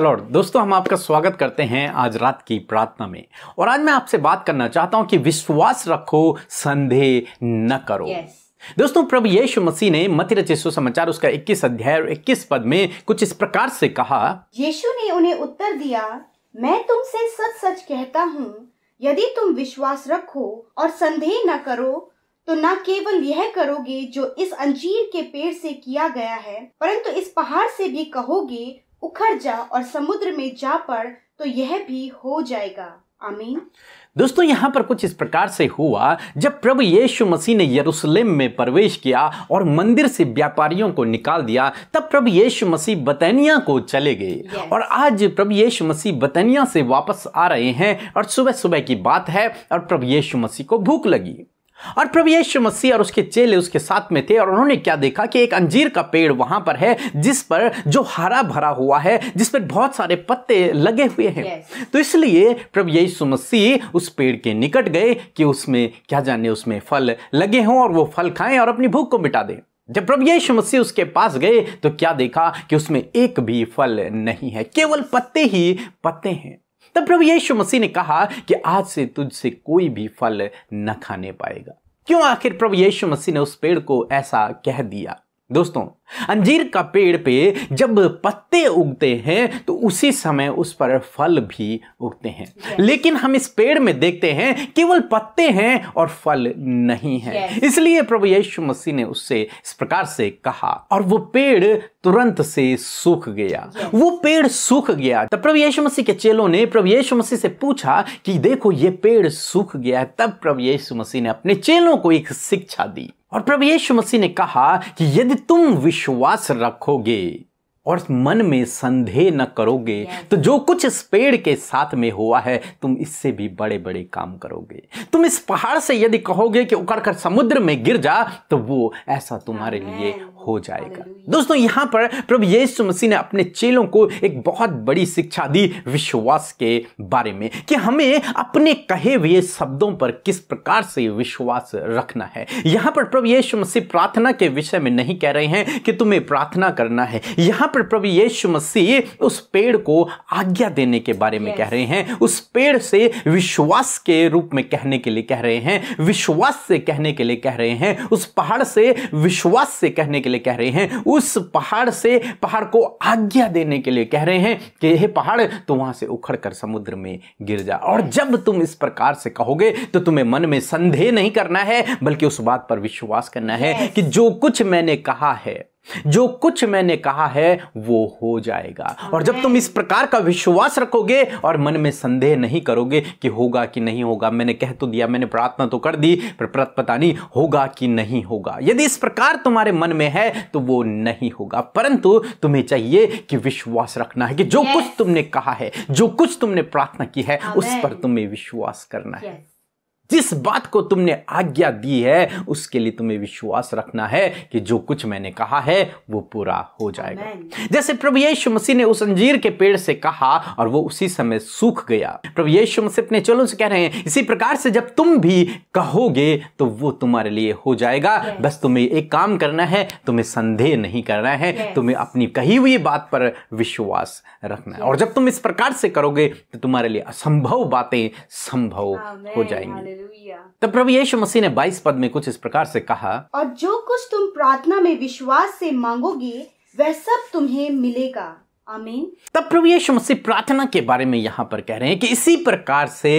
Lord दोस्तों हम आपका स्वागत करते हैं आज रात की प्रार्थना में और आज मैं आपसे बात करना चाहता हूं कि विश्वास रखो संदेह न करो yes. दोस्तों प्रभु यीशु मसीह ने मती रचे सुचार उसका 21 अध्याय और 21 पद में कुछ इस प्रकार से कहा यीशु ने उन्हें उत्तर दिया मैं तुमसे सच सच कहता हूँ यदि तुम विश्वास रखो और संदेह न करो तो न केवल यह करोगे जो इस अंजीर के पेड़ से किया गया है परंतु इस पहाड़ से भी कहोगे उखड़ जा और समुद्र में जा पड़ तो यह भी हो जाएगा आमीन दोस्तों यहां पर कुछ इस प्रकार से हुआ जब प्रभु यीशु मसीह ने यरूशलेम में प्रवेश किया और मंदिर से व्यापारियों को निकाल दिया तब प्रभु यीशु मसीह बतनिया को चले गए yes. और आज प्रभु यीशु मसीह बतनिया से वापस आ रहे हैं और सुबह सुबह की बात है और प्रभु यीशु मसीह को भूख लगी और प्रभु यीशु मसीह और उसके चेले उसके साथ में थे और उन्होंने क्या देखा कि एक अंजीर का पेड़ वहां पर है जिस पर जो हरा भरा हुआ है जिस पर बहुत सारे पत्ते लगे हुए हैं yes. तो इसलिए प्रभु यीशु मसीह उस पेड़ के निकट गए कि उसमें क्या जाने उसमें फल लगे हों और वो फल खाएं और अपनी भूख को मिटा दें जब प्रभु यीशु मसीह उसके पास गए तो क्या देखा कि उसमें एक भी फल नहीं है केवल पत्ते ही पत्ते हैं तब प्रभु यीशु मसीह ने कहा कि आज से तुझसे कोई भी फल न खाने पाएगा क्यों आखिर प्रभु यीशु मसीह ने उस पेड़ को ऐसा कह दिया दोस्तों अंजीर का पेड़ पे जब पत्ते उगते हैं तो उसी समय उस पर फल भी उगते हैं yes. लेकिन हम इस पेड़ में देखते हैं केवल पत्ते हैं और फल नहीं है yes. इसलिए प्रभु यीशु मसीह ने उससे इस प्रकार से कहा और वो पेड़ तुरंत से सूख गया yes. वो पेड़ सूख गया तब प्रभु यीशु मसीह के चेलों ने प्रभु यीशु मसीह से पूछा कि देखो ये पेड़ सूख गया तब प्रभु यीशु मसीह ने अपने चेलों को एक शिक्षा दी और प्रभु यीशु मसीह ने कहा कि यदि तुम विश्वास रखोगे और मन में संदेह न करोगे तो जो कुछ इस पेड़ के साथ में हुआ है तुम इससे भी बड़े बड़े काम करोगे तुम इस पहाड़ से यदि कहोगे कि उखड़ कर समुद्र में गिर जा तो वो ऐसा तुम्हारे लिए हो जाएगा दोस्तों यहां पर प्रभु यीशु मसीह ने अपने चेलों को एक बहुत बड़ी शिक्षा दी विश्वास के बारे में कि हमें अपने कहे हुए शब्दों पर किस प्रकार से विश्वास रखना है यहां पर प्रभु यीशु मसीह प्रार्थना के विषय में नहीं कह रहे हैं कि तुम्हें प्रार्थना करना है यहां पर प्रभु यीशु मसीह उस पेड़ को आज्ञा देने के बारे में कह रहे हैं उस पेड़ से विश्वास के रूप में कहने के लिए कह रहे हैं विश्वास से कहने के लिए कह रहे हैं उस पहाड़ से विश्वास से कहने के के लिए कह रहे हैं उस पहाड़ से पहाड़ को आज्ञा देने के लिए कह रहे हैं कि हे पहाड़ तो वहां से उखड़ कर समुद्र में गिर जा और जब तुम इस प्रकार से कहोगे तो तुम्हें मन में संदेह नहीं करना है बल्कि उस बात पर विश्वास करना है कि जो कुछ मैंने कहा है जो कुछ मैंने कहा है वो हो जाएगा और जब तुम इस प्रकार का विश्वास रखोगे और मन में संदेह नहीं करोगे कि होगा कि नहीं होगा मैंने कह तो दिया मैंने प्रार्थना तो कर दी पर पता नहीं होगा कि नहीं होगा यदि इस प्रकार तुम्हारे मन में है तो वो नहीं होगा परंतु तुम्हें चाहिए कि विश्वास रखना है कि जो कुछ तुमने कहा है जो कुछ तुमने प्रार्थना की है उस पर तुम्हें विश्वास करना है जिस बात को तुमने आज्ञा दी है उसके लिए तुम्हें विश्वास रखना है कि जो कुछ मैंने कहा है वो पूरा हो जाएगा जैसे प्रभु यीशु मसीह ने उस अंजीर के पेड़ से कहा और वो उसी समय सूख गया प्रभु यीशु मसीह अपने चलो से कह रहे हैं इसी प्रकार से जब तुम भी कहोगे तो वो तुम्हारे लिए हो जाएगा बस तुम्हें एक काम करना है तुम्हें संदेह नहीं करना है तुम्हें अपनी कही हुई बात पर विश्वास रखना है और जब तुम इस प्रकार से करोगे तो तुम्हारे लिए असंभव बातें संभव हो जाएंगी तब प्रभु यीशु मसीह ने 22 पद में कुछ इस प्रकार से कहा और जो कुछ तुम प्रार्थना में विश्वास से मांगोगे वह सब तुम्हें मिलेगा आमीन तब प्रभु यीशु मसीह प्रार्थना के बारे में यहाँ पर कह रहे हैं कि इसी प्रकार से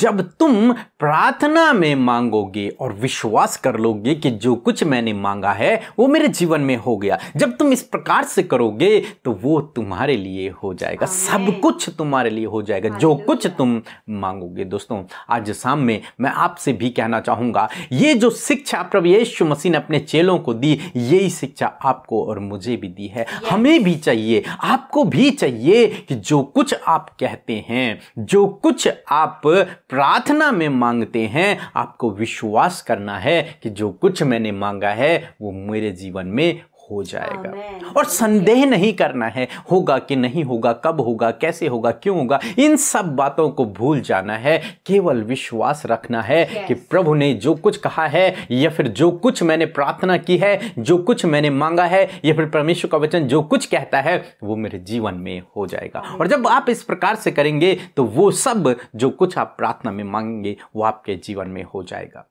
जब तुम प्रार्थना में मांगोगे और विश्वास कर लोगे कि जो कुछ मैंने मांगा है वो मेरे जीवन में हो गया जब तुम इस प्रकार से करोगे तो वो तुम्हारे लिए हो जाएगा सब कुछ तुम्हारे लिए हो जाएगा जो कुछ तुम मांगोगे दोस्तों आज शाम में मैं आपसे भी कहना चाहूंगा ये जो शिक्षा प्रभु यीशु मसीह ने अपने चेलों को दी यही शिक्षा आपको और मुझे भी दी है हमें भी चाहिए आप आपको भी चाहिए कि जो कुछ आप कहते हैं जो कुछ आप प्रार्थना में मांगते हैं आपको विश्वास करना है कि जो कुछ मैंने मांगा है वो मेरे जीवन में हो जाएगा और संदेह नहीं करना है होगा कि नहीं होगा कब होगा कैसे होगा क्यों होगा इन सब बातों को भूल जाना है केवल विश्वास रखना है कि प्रभु ने जो कुछ कहा है या फिर जो कुछ मैंने प्रार्थना की है जो कुछ मैंने मांगा है या फिर परमेश्वर का वचन जो कुछ कहता है वो मेरे जीवन में हो जाएगा और जब आप इस प्रकार से करेंगे तो वो सब जो कुछ आप प्रार्थना में मांगेंगे वो आपके जीवन में हो जाएगा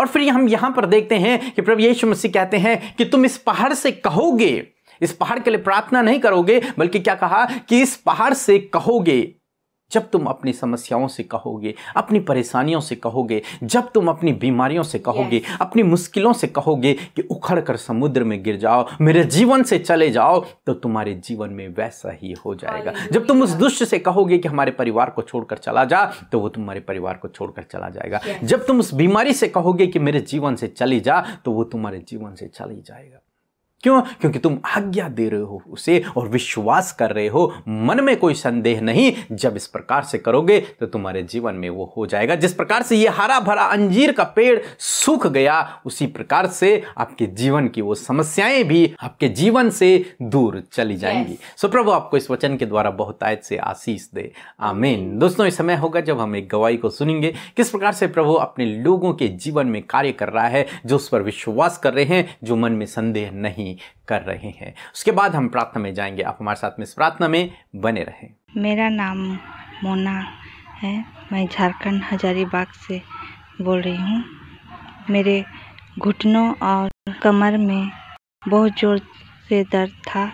और फिर हम यहां पर देखते हैं कि प्रभु यीशु मसीह कहते हैं कि तुम इस पहाड़ से कहोगे इस पहाड़ के लिए प्रार्थना नहीं करोगे बल्कि क्या कहा कि इस पहाड़ से कहोगे जब तुम अपनी समस्याओं से कहोगे अपनी परेशानियों से कहोगे जब तुम अपनी बीमारियों से कहोगे yes. अपनी मुश्किलों से कहोगे कि उखड़ कर समुद्र में गिर जाओ मेरे जीवन से चले जाओ तो तुम्हारे जीवन में वैसा ही हो जाएगा जब तुम उस दुष्ट से कहोगे कि हमारे परिवार को छोड़कर चला जा तो वो तुम्हारे परिवार को छोड़कर चला जाएगा yes. जब तुम उस बीमारी से कहोगे कि मेरे जीवन से चली जा तो वो तुम्हारे जीवन से चली जाएगा क्यों क्योंकि तुम आज्ञा दे रहे हो उसे और विश्वास कर रहे हो मन में कोई संदेह नहीं जब इस प्रकार से करोगे तो तुम्हारे जीवन में वो हो जाएगा जिस प्रकार से ये हरा भरा अंजीर का पेड़ सूख गया उसी प्रकार से आपके जीवन की वो समस्याएं भी आपके जीवन से दूर चली जाएंगी सो yes. प्रभु आपको इस वचन के द्वारा बहुत आयत से आशीष दे आमीन दोस्तों इस समय होगा जब हम एक गवाही को सुनेंगे किस प्रकार से प्रभु अपने लोगों के जीवन में कार्य कर रहा है जो उस पर विश्वास कर रहे हैं जो मन में संदेह नहीं नहीं कर रहे हैं उसके बाद हम प्रार्थना में जाएंगे आप हमारे साथ में इस प्रार्थना में बने रहें मेरा नाम मोना है मैं झारखंड हजारीबाग से बोल रही हूँ मेरे घुटनों और कमर में बहुत जोर से दर्द था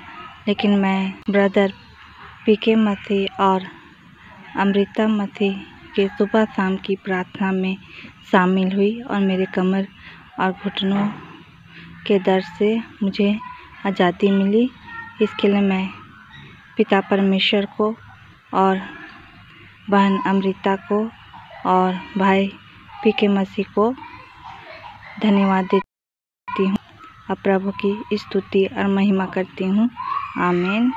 लेकिन मैं ब्रदर पीके मथी और अमृता मथी के सुबह शाम की प्रार्थना में शामिल हुई और मेरे कमर और घुटनों के दर से मुझे आज़ादी मिली इसके लिए मैं पिता परमेश्वर को और बहन अमृता को और भाई पी के मसीह को धन्यवाद देती हूँ और प्रभु की स्तुति और महिमा करती हूँ आमीन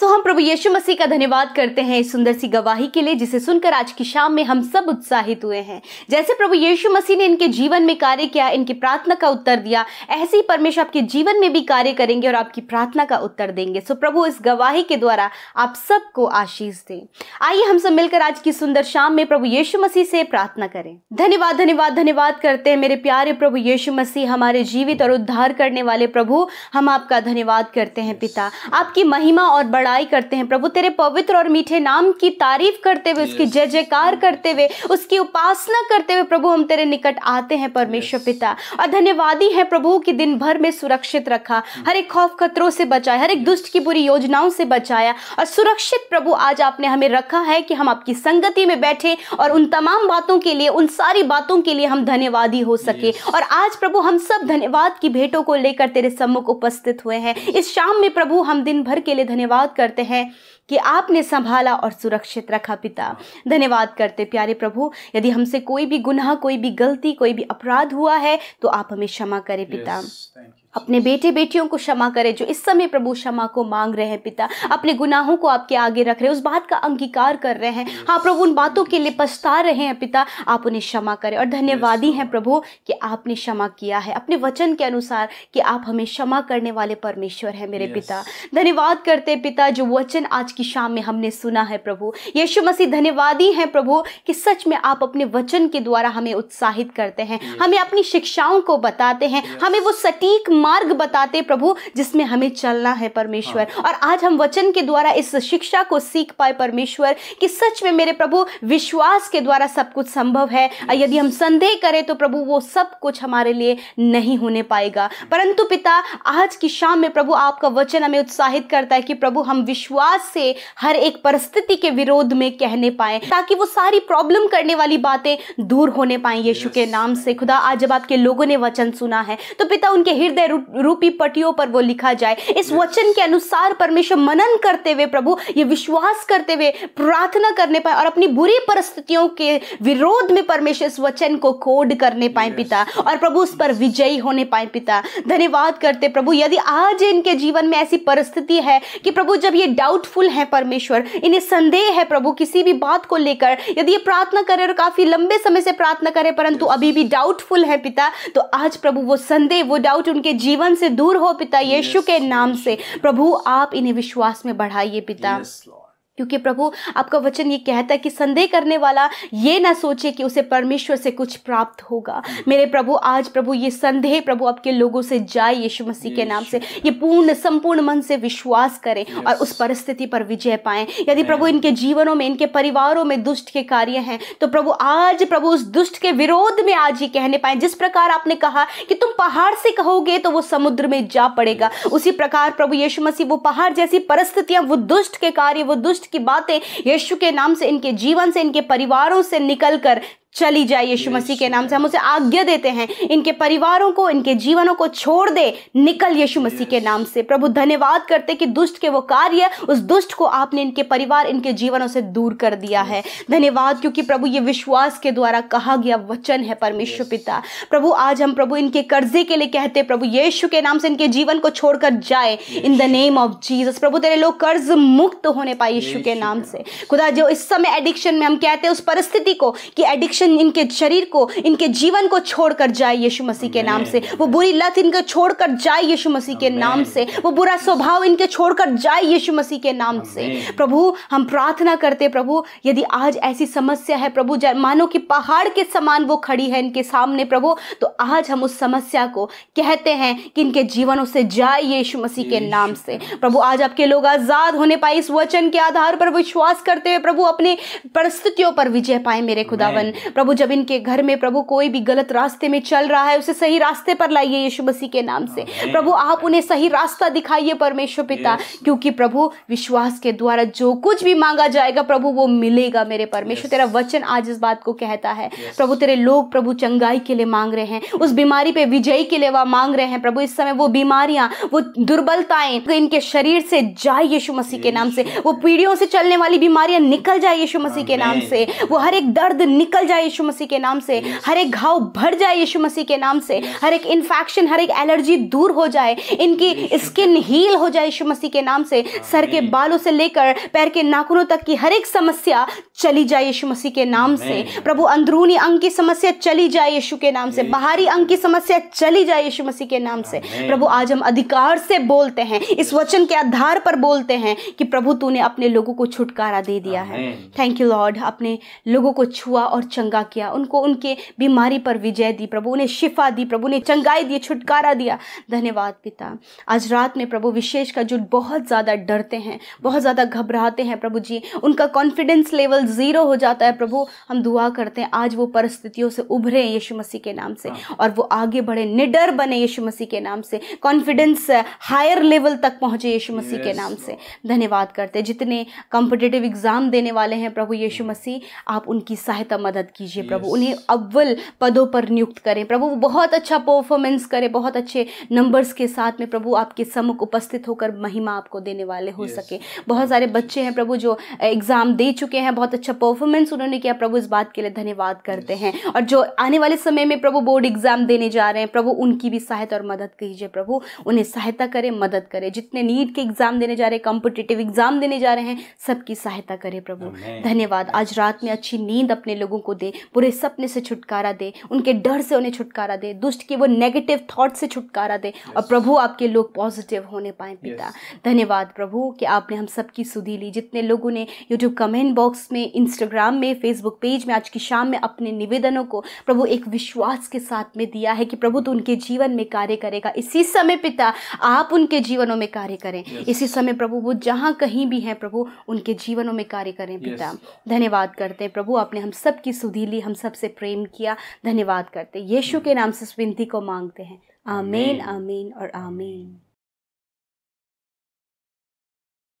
सो हम प्रभु यीशु मसीह का धन्यवाद करते हैं इस सुंदर सी गवाही के लिए जिसे सुनकर आज की शाम में हम सब उत्साहित हुए हैं जैसे प्रभु यीशु मसीह ने इनके जीवन में कार्य किया इनकी प्रार्थना का उत्तर दिया ऐसे ही परमेश्वर आपके जीवन में भी कार्य करेंगे और आपकी प्रार्थना का उत्तर देंगे सो प्रभु इस गवाही के द्वारा आप सबको आशीष दें आइए हम सब मिलकर आज की सुंदर शाम में प्रभु यीशु मसीह से प्रार्थना करें धन्यवाद धन्यवाद धन्यवाद करते हैं मेरे प्यारे प्रभु यीशु मसीह हमारे जीवित और उद्धार करने वाले प्रभु हम आपका धन्यवाद करते हैं पिता आपकी महिमा और बड़ा बड़ाई करते हैं प्रभु तेरे पवित्र और मीठे नाम की तारीफ करते हुए उसकी जय जयकार करते हुए उसकी उपासना करते हुए प्रभु हम तेरे निकट आते हैं परमेश्वर पिता और धन्यवादी है प्रभु कि दिन भर में सुरक्षित रखा hmm. हर एक खौफ खतरों से बचाया हर एक दुष्ट की बुरी योजनाओं से बचाया और सुरक्षित प्रभु आज आपने हमें रखा है कि हम आपकी संगति में बैठे और उन तमाम बातों के लिए उन सारी बातों के लिए हम धन्यवादी हो सके और आज प्रभु हम सब धन्यवाद की भेंटों को लेकर तेरे सम्मुख उपस्थित हुए हैं इस शाम में प्रभु हम दिन भर के लिए धन्यवाद करते हैं कि आपने संभाला और सुरक्षित रखा पिता धन्यवाद करते प्यारे प्रभु यदि हमसे कोई भी गुनाह कोई भी गलती कोई भी अपराध हुआ है तो आप हमें क्षमा करें पिता yes, अपने बेटे बेटियों को क्षमा करें जो इस समय प्रभु क्षमा को मांग रहे हैं पिता अपने गुनाहों को आपके आगे रख रहे हैं उस बात का अंगीकार कर रहे हैं हाँ प्रभु उन बातों के लिए पछता रहे हैं पिता आप उन्हें क्षमा करें और धन्यवादी हैं प्रभु कि आपने क्षमा किया है अपने वचन के अनुसार कि आप हमें क्षमा करने वाले परमेश्वर हैं मेरे पिता धन्यवाद करते पिता जो वचन आज की शाम में हमने सुना है प्रभु यीशु मसीह धन्यवादी हैं प्रभु कि सच में आप अपने वचन के द्वारा हमें उत्साहित करते हैं हमें अपनी शिक्षाओं को बताते हैं हमें वो सटीक मार्ग बताते प्रभु जिसमें हमें चलना है परमेश्वर हाँ। और आज हम वचन के द्वारा इस शिक्षा को सीख पाए परमेश्वर कि सच में मेरे प्रभु विश्वास के द्वारा सब कुछ संभव है यदि हम संदेह करें तो प्रभु वो सब कुछ हमारे लिए नहीं होने पाएगा परंतु पिता आज की शाम में प्रभु आपका वचन हमें उत्साहित करता है कि प्रभु हम विश्वास से हर एक परिस्थिति के विरोध में कहने पाए ताकि वो सारी प्रॉब्लम करने वाली बातें दूर होने पाए यीशु के नाम से खुदा आज जब आपके लोगों ने वचन सुना है तो पिता उनके हृदय है रूपी पटियों पर वो लिखा जाए इस वचन के अनुसार परमेश्वर मनन करते हुए प्रभु ये विश्वास करते हुए प्रार्थना करने पाए और अपनी बुरी परिस्थितियों के विरोध में परमेश्वर इस वचन को कोड करने पाए पिता और प्रभु उस पर विजयी होने पाए पिता धन्यवाद करते प्रभु यदि आज इनके जीवन में ऐसी परिस्थिति है कि प्रभु जब ये डाउटफुल है परमेश्वर इन्हें संदेह है प्रभु किसी भी बात को लेकर यदि ये प्रार्थना करें और काफी लंबे समय से प्रार्थना करें परंतु अभी भी डाउटफुल है पिता तो आज प्रभु वो संदेह वो डाउट उनके जीवन से दूर हो पिता यीशु के नाम से प्रभु आप इन्हें विश्वास में बढ़ाइए पिता क्योंकि प्रभु आपका वचन ये कहता है कि संदेह करने वाला ये ना सोचे कि उसे परमेश्वर से कुछ प्राप्त होगा मेरे प्रभु आज प्रभु ये संदेह प्रभु आपके लोगों से जाए यीशु मसीह के नाम से ये पूर्ण संपूर्ण मन से विश्वास करें और उस परिस्थिति पर विजय पाएं यदि प्रभु इनके जीवनों में इनके परिवारों में दुष्ट के कार्य हैं तो प्रभु आज प्रभु उस दुष्ट के विरोध में आज ही कहने पाए जिस प्रकार आपने कहा कि तुम पहाड़ से कहोगे तो वो समुद्र में जा पड़ेगा उसी प्रकार प्रभु यीशु मसीह वो पहाड़ जैसी परिस्थितियां वो दुष्ट के कार्य वो दुष्ट की बातें यीशु के नाम से इनके जीवन से इनके परिवारों से निकल कर चली जाए यीशु मसीह के नाम से हम उसे आज्ञा देते हैं इनके परिवारों को इनके जीवनों को छोड़ दे निकल यीशु मसीह के नाम से प्रभु धन्यवाद करते कि दुष्ट के वो कार्य उस दुष्ट को आपने इनके परिवार इनके जीवनों से दूर कर दिया है धन्यवाद क्योंकि प्रभु ये विश्वास के द्वारा कहा गया वचन है परमेश्वर पिता प्रभु आज हम प्रभु इनके कर्जे के लिए कहते प्रभु यीशु के नाम से इनके जीवन को छोड़कर जाए in the name of Jesus प्रभु तेरे लोग कर्ज मुक्त होने पाए यीशु के नाम से खुदा जो इस समय एडिक्शन में हम कहते हैं उस परिस्थिति को कि एडिक्शन सिन इनके शरीर को इनके जीवन को छोड़कर जाए यीशु मसीह के नाम से वो बुरी लत इनके छोड़कर जाए यीशु मसीह के नाम से वो बुरा स्वभाव इनके छोड़कर जाए यीशु मसीह के नाम से प्रभु हम प्रार्थना करते प्रभु यदि आज ऐसी समस्या है प्रभु मानो कि पहाड़ के समान वो खड़ी है इनके सामने प्रभु तो आज हम उस समस्या को कहते हैं कि इनके जीवनों से जाए यीशु मसीह के नाम से प्रभु आज आपके लोग आज़ाद होने पाए इस वचन के आधार पर विश्वास करते हुए प्रभु अपने परिस्थितियों पर विजय पाए मेरे खुदावन प्रभु जब इनके घर में प्रभु कोई भी गलत रास्ते में चल रहा है उसे सही रास्ते पर लाइए यीशु मसीह के नाम से प्रभु आप उन्हें सही रास्ता दिखाइए परमेश्वर पिता क्योंकि प्रभु विश्वास के द्वारा जो कुछ भी मांगा जाएगा प्रभु वो मिलेगा मेरे परमेश्वर तेरा वचन आज इस बात को कहता है प्रभु तेरे लोग प्रभु चंगाई के लिए मांग रहे हैं उस बीमारी पे विजयी के लिए वह मांग रहे हैं प्रभु इस समय वो बीमारियां वो दुर्बलताएं इनके शरीर से जाए यीशु मसीह के नाम से वो पीढ़ियों से चलने वाली बीमारियां निकल जाए यीशु मसीह के नाम से वो हर एक दर्द निकल जाए जाए यीशु मसीह के नाम से हर एक घाव भर जाए यीशु मसीह के नाम से हर एक इन्फेक्शन हर एक एलर्जी दूर हो जाए इनकी स्किन हील हो जाए यीशु मसीह के नाम से सर के बालों से लेकर पैर के नाखूनों तक की हर एक समस्या चली जाए यीशु मसीह के नाम से प्रभु अंदरूनी अंग की समस्या चली जाए यीशु के नाम से बाहरी अंग की समस्या चली जाए यीशु मसीह के नाम से प्रभु आज हम अधिकार से बोलते हैं इस वचन के आधार पर बोलते हैं कि प्रभु तूने अपने लोगों को छुटकारा दे दिया है थैंक यू लॉर्ड अपने लोगों को छुआ और चंगा चंगा किया उनको उनके बीमारी पर विजय दी प्रभु उन्हें शिफा दी प्रभु ने चंगाई दी छुटकारा दिया धन्यवाद पिता आज रात में प्रभु विशेष का जो बहुत ज़्यादा डरते हैं बहुत ज़्यादा घबराते हैं प्रभु जी उनका कॉन्फिडेंस लेवल ज़ीरो हो जाता है प्रभु हम दुआ करते हैं आज वो परिस्थितियों से उभरे यीशु मसीह के नाम से हाँ। और वो आगे बढ़े निडर बने यीशु मसीह के नाम से कॉन्फिडेंस हायर लेवल तक पहुँचे यीशु मसीह के नाम से धन्यवाद करते जितने कॉम्पिटेटिव एग्ज़ाम देने वाले हैं प्रभु यीशु हाँ। मसीह आप उनकी सहायता मदद कीजिए प्रभु उन्हें अव्वल पदों पर नियुक्त करें प्रभु वो बहुत अच्छा परफॉर्मेंस करें बहुत अच्छे नंबर्स के साथ में प्रभु आपके सम्मुख उपस्थित होकर महिमा आपको देने वाले हो सके बहुत सारे बच्चे हैं प्रभु जो एग्ज़ाम दे चुके हैं बहुत अच्छा परफॉर्मेंस उन्होंने किया प्रभु इस बात के लिए धन्यवाद करते हैं और जो आने वाले समय में प्रभु बोर्ड एग्ज़ाम देने जा रहे हैं प्रभु उनकी भी सहायता और मदद कीजिए प्रभु उन्हें सहायता करें मदद करें जितने नीट के एग्ज़ाम देने जा रहे हैं कॉम्पिटिटिव एग्ज़ाम देने जा रहे हैं सबकी सहायता करें प्रभु धन्यवाद आज रात में अच्छी नींद अपने लोगों को दे दे बुरे सपने से छुटकारा दे उनके डर से उन्हें छुटकारा दे दुष्ट के वो नेगेटिव थॉट से छुटकारा दे yes. और प्रभु आपके लोग पॉजिटिव होने पाए पिता yes. धन्यवाद प्रभु कि आपने हम सबकी सुधी ली जितने लोगों ने यूट्यूब कमेंट बॉक्स में इंस्टाग्राम में फेसबुक पेज में आज की शाम में अपने निवेदनों को प्रभु एक विश्वास के साथ में दिया है कि प्रभु तो उनके जीवन में कार्य करेगा इसी समय पिता आप उनके जीवनों में कार्य करें yes. इसी समय प्रभु वो जहाँ कहीं भी हैं प्रभु उनके जीवनों में कार्य करें पिता धन्यवाद करते हैं प्रभु आपने हम सबकी सुधी सुधी ली हम सबसे प्रेम किया धन्यवाद करते यीशु के नाम से स्विंती को मांगते हैं आमीन आमीन और आमीन